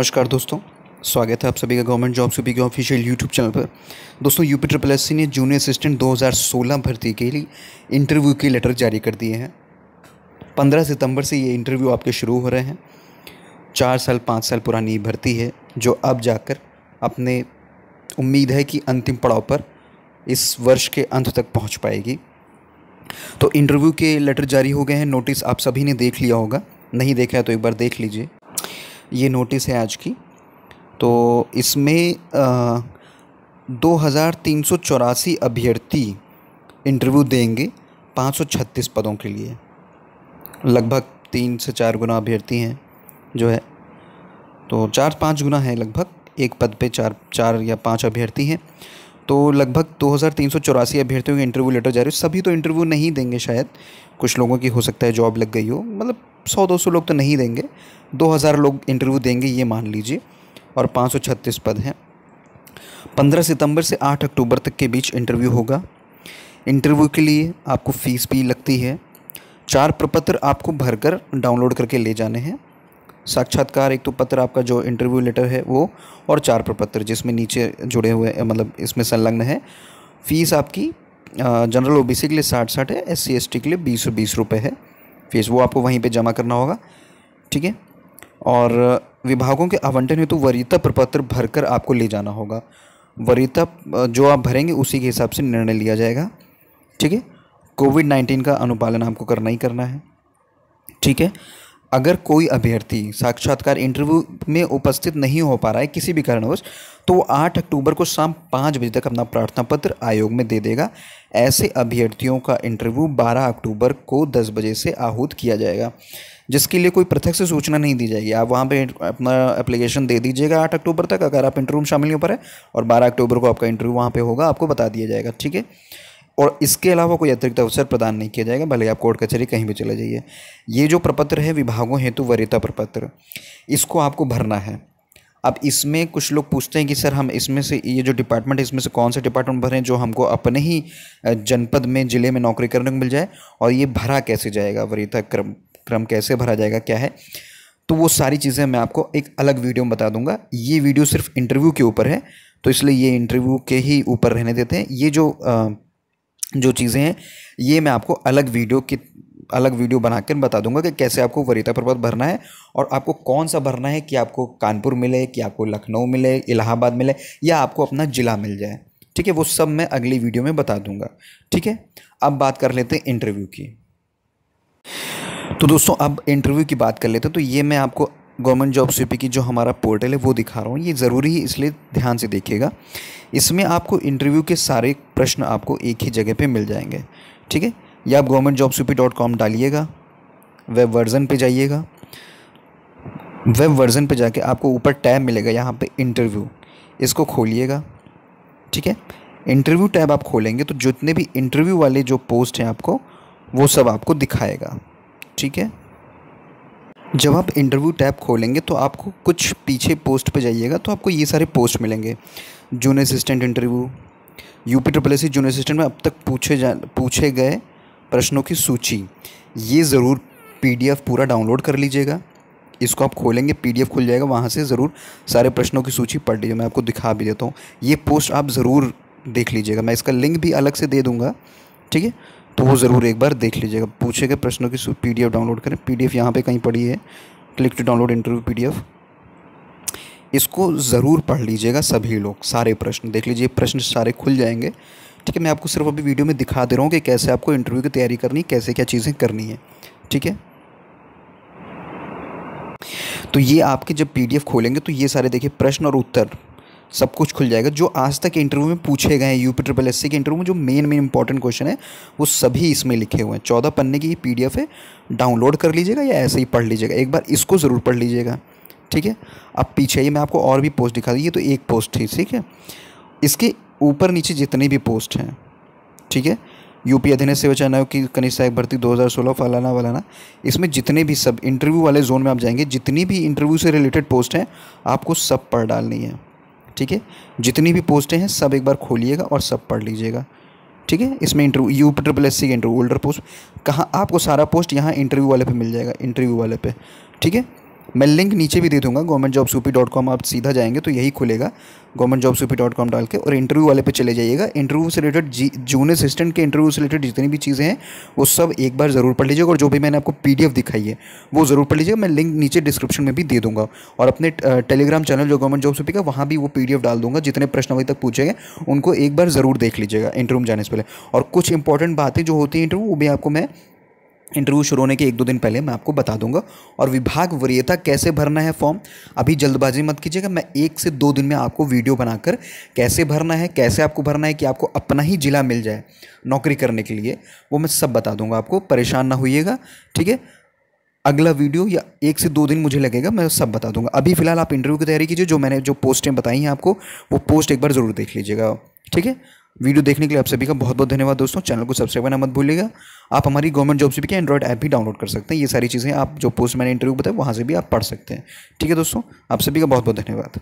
नमस्कार दोस्तों स्वागत है आप सभी का गवर्नमेंट जॉब यूपी के ऑफिशियल यूट्यूब चैनल पर दोस्तों यूपी ट्रिपल एस ने जूनियर असिस्टेंट 2016 भर्ती के लिए इंटरव्यू के लेटर जारी कर दिए हैं 15 सितंबर से ये इंटरव्यू आपके शुरू हो रहे हैं चार साल पाँच साल पुरानी भर्ती है जो अब जाकर अपने उम्मीद है कि अंतिम पड़ाव पर इस वर्ष के अंत तक पहुँच पाएगी तो इंटरव्यू के लेटर जारी हो गए हैं नोटिस आप सभी ने देख लिया होगा नहीं देखा है तो एक बार देख लीजिए ये नोटिस है आज की तो इसमें दो हज़ार तीन सौ चौरासी अभ्यर्थी इंटरव्यू देंगे पाँच सौ छत्तीस पदों के लिए लगभग तीन से चार गुना अभ्यर्थी हैं जो है तो चार पाँच गुना है लगभग एक पद पे चार चार या पाँच अभ्यर्थी हैं तो लगभग दो हज़ार तीन सौ चौरासी अभ्यर्थियों के इंटरव्यू लेटर जारी सभी तो इंटरव्यू नहीं देंगे शायद कुछ लोगों की हो सकता है जॉब लग गई हो मतलब सौ दो सौ लोग तो नहीं देंगे दो हज़ार लोग इंटरव्यू देंगे ये मान लीजिए और पाँच सौ छत्तीस पद हैं पंद्रह सितंबर से आठ अक्टूबर तक के बीच इंटरव्यू होगा इंटरव्यू के लिए आपको फ़ीस भी लगती है चार प्रपत्र आपको भरकर डाउनलोड करके ले जाने हैं साक्षात्कार एक तो पत्र आपका जो इंटरव्यू लेटर है वो और चार प्रपत्र जिसमें नीचे जुड़े हुए मतलब इसमें संलग्न है फ़ीस आपकी जनरल ओबीसी के लिए साठ साठ है एस सी के लिए बीस सौ बीस रुपये है फीस वो आपको वहीं पे जमा करना होगा ठीक है और विभागों के आवंटन हेतु तो वरीयता प्रपत्र भरकर आपको ले जाना होगा वरीयता जो आप भरेंगे उसी के हिसाब से निर्णय लिया जाएगा ठीक है कोविड नाइन्टीन का अनुपालन आपको करना ही करना है ठीक है अगर कोई अभ्यर्थी साक्षात्कार इंटरव्यू में उपस्थित नहीं हो पा रहा है किसी भी कारणवश तो वो आठ अक्टूबर को शाम पाँच बजे तक अपना प्रार्थना पत्र आयोग में दे देगा ऐसे अभ्यर्थियों का इंटरव्यू बारह अक्टूबर को दस बजे से आहूत किया जाएगा जिसके लिए कोई पृथक से सूचना नहीं दी जाएगी आप वहाँ पे अपना एप्लीकेशन दे दीजिएगा आठ अक्टूबर तक अगर आप इंटरव्यू में शामिल नहीं हो पा रहे और बारह अक्टूबर को आपका इंटरव्यू वहाँ पर होगा आपको बता दिया जाएगा ठीक है और इसके अलावा कोई अतिरिक्त अवसर प्रदान नहीं किया जाएगा भले आप कोर्ट कचहरी कहीं भी चले जाइए ये जो प्रपत्र है विभागों हेतु वरीयता प्रपत्र इसको आपको भरना है अब इसमें कुछ लोग पूछते हैं कि सर हम इसमें से ये जो डिपार्टमेंट है इसमें से कौन से डिपार्टमेंट भरें जो हमको अपने ही जनपद में ज़िले में नौकरी करने को मिल जाए और ये भरा कैसे जाएगा वरीयता क्रम क्रम कैसे भरा जाएगा क्या है तो वो सारी चीज़ें मैं आपको एक अलग वीडियो में बता दूंगा ये वीडियो सिर्फ इंटरव्यू के ऊपर है तो इसलिए ये इंटरव्यू के ही ऊपर रहने देते हैं ये जो आ, जो चीज़ें हैं ये मैं आपको अलग वीडियो की अलग वीडियो बनाकर बता दूंगा कि कैसे आपको वरीता पर्वत भरना है और आपको कौन सा भरना है कि आपको कानपुर मिले कि आपको लखनऊ मिले इलाहाबाद मिले या आपको अपना ज़िला मिल जाए ठीक है वो सब मैं अगली वीडियो में बता दूंगा ठीक है अब बात कर लेते हैं इंटरव्यू की तो दोस्तों अब इंटरव्यू की बात कर लेते हैं तो ये मैं आपको गवर्नमेंट जॉब सी की जो हमारा पोर्टल है वो दिखा रहा हूँ ये ज़रूरी है इसलिए ध्यान से देखिएगा इसमें आपको इंटरव्यू के सारे प्रश्न आपको एक ही जगह पे मिल जाएंगे ठीक है या आप government job C dot com डालिएगा वेब वर्जन पे जाइएगा वेब वर्जन पे जाके आपको ऊपर टैब मिलेगा यहाँ पे इंटरव्यू इसको खोलिएगा ठीक है इंटरव्यू टैब आप खोलेंगे तो जितने भी इंटरव्यू वाले जो पोस्ट हैं आपको वो सब आपको दिखाएगा ठीक है जब आप इंटरव्यू टैब खोलेंगे तो आपको कुछ पीछे पोस्ट पे जाइएगा तो आपको ये सारे पोस्ट मिलेंगे junior assistant interview UP triple S junior assistant में अब तक पूछे जा पूछे गए प्रश्नों की सूची ये ज़रूर पीडीएफ पूरा डाउनलोड कर लीजिएगा इसको आप खोलेंगे पीडीएफ खुल जाएगा वहाँ से ज़रूर सारे प्रश्नों की सूची पढ़ लीजिए मैं आपको दिखा भी देता हूँ ये पोस्ट आप ज़रूर देख लीजिएगा मैं इसका लिंक भी अलग से दे दूँगा ठीक है तो वो ज़रूर एक बार देख लीजिएगा पूछे गए प्रश्नों की पी डाउनलोड करें पी डी एफ़ यहाँ पर कहीं पड़ी है click to download interview P D F इसको ज़रूर पढ़ लीजिएगा सभी लोग सारे प्रश्न देख लीजिए प्रश्न सारे खुल जाएंगे ठीक है मैं आपको सिर्फ अभी वीडियो में दिखा दे रहा हूँ कि कैसे आपको इंटरव्यू की तैयारी करनी कैसे क्या चीज़ें करनी है ठीक है तो ये आपके जब पीडीएफ खोलेंगे तो ये सारे देखिए प्रश्न और उत्तर सब कुछ खुल जाएगा जो आज तक इंटरव्यू में पूछे गए हैं यूपी ट्रिपल एस के इंटरव्यू में जो मेन मेन इंपॉर्टेंट क्वेश्चन है वो सभी इसमें लिखे हुए हैं चौदह पन्ने की पी डी है डाउनलोड कर लीजिएगा या ऐसे ही पढ़ लीजिएगा एक बार इसको ज़रूर पढ़ लीजिएगा ठीक है अब पीछे ही मैं आपको और भी पोस्ट दिखा दी ये तो एक पोस्ट थी ठीक है इसके ऊपर नीचे जितनी भी पोस्ट हैं ठीक है यूपी अधीन सेवा चयन आयोग की कनिष्ठ सहायक भर्ती 2016 फलाना वालाना इसमें जितने भी सब इंटरव्यू वाले जोन में आप जाएंगे जितनी भी इंटरव्यू से रिलेटेड पोस्ट हैं आपको सब पढ़ डालनी है ठीक है जितनी भी पोस्टें हैं सब एक बार खोलिएगा और सब पढ़ लीजिएगा ठीक है इसमें interview U triple S C interview older post कहाँ आपको सारा पोस्ट यहाँ इंटरव्यू वाले पे मिल जाएगा इंटरव्यू वाले पे ठीक है मैं लिंक नीचे भी दे दूँगा government job sup dot com आप सीधा जाएंगे तो यही खुलेगा government job sup dot com डाल के और इंटरव्यू वाले पे चले जाइएगा इंटरव्यू से रिलेटेड जी असिस्टेंट के इंटरव्यू से रिलेटेड जितनी भी चीज़ें हैं वो सब एक बार ज़रूर पढ़ लीजिएगा और जो भी मैंने आपको पी दिखाई है वो ज़रूर पढ़ लीजिएगा मैं लिंक नीचे डिस्क्रिप्शन में भी दे दूँगा और अपने टेलीग्राम चैनल जो गवर्नमेंट जॉब सूपी का वहाँ भी वो पी डाल दूँगा जितने प्रश्न अभी तक गए उनको एक बार ज़रूर देख लीजिएगा इंटरव्यू जाने से पहले और कुछ इंपॉर्टेंट बातें जो होती हैं इंटरव्यू वो भी आपको मैं इंटरव्यू शुरू होने के एक दो दिन पहले मैं आपको बता दूंगा और विभाग वरीयता कैसे भरना है फॉर्म अभी जल्दबाजी मत कीजिएगा मैं एक से दो दिन में आपको वीडियो बनाकर कैसे भरना है कैसे आपको भरना है कि आपको अपना ही ज़िला मिल जाए नौकरी करने के लिए वो मैं सब बता दूंगा आपको परेशान ना होइएगा ठीक है अगला वीडियो या एक से दो दिन मुझे लगेगा मैं सब बता दूंगा अभी फ़िलहाल आप इंटरव्यू की तैयारी कीजिए जो मैंने जो पोस्टें बताई हैं आपको वो पोस्ट एक बार ज़रूर देख लीजिएगा ठीक है वीडियो देखने के लिए आप सभी का बहुत बहुत धन्यवाद दोस्तों चैनल को सब्सक्राइब करना मत भूलिएगा आप हमारी गवर्नमेंट जॉब से भी एंड्रॉइड ऐप भी डाउनलोड कर सकते हैं ये सारी चीज़ें आप जो पोस्ट मैंने इंटरव्यू बताया वहाँ से भी आप पढ़ सकते हैं ठीक है दोस्तों आप सभी का बहुत बहुत धन्यवाद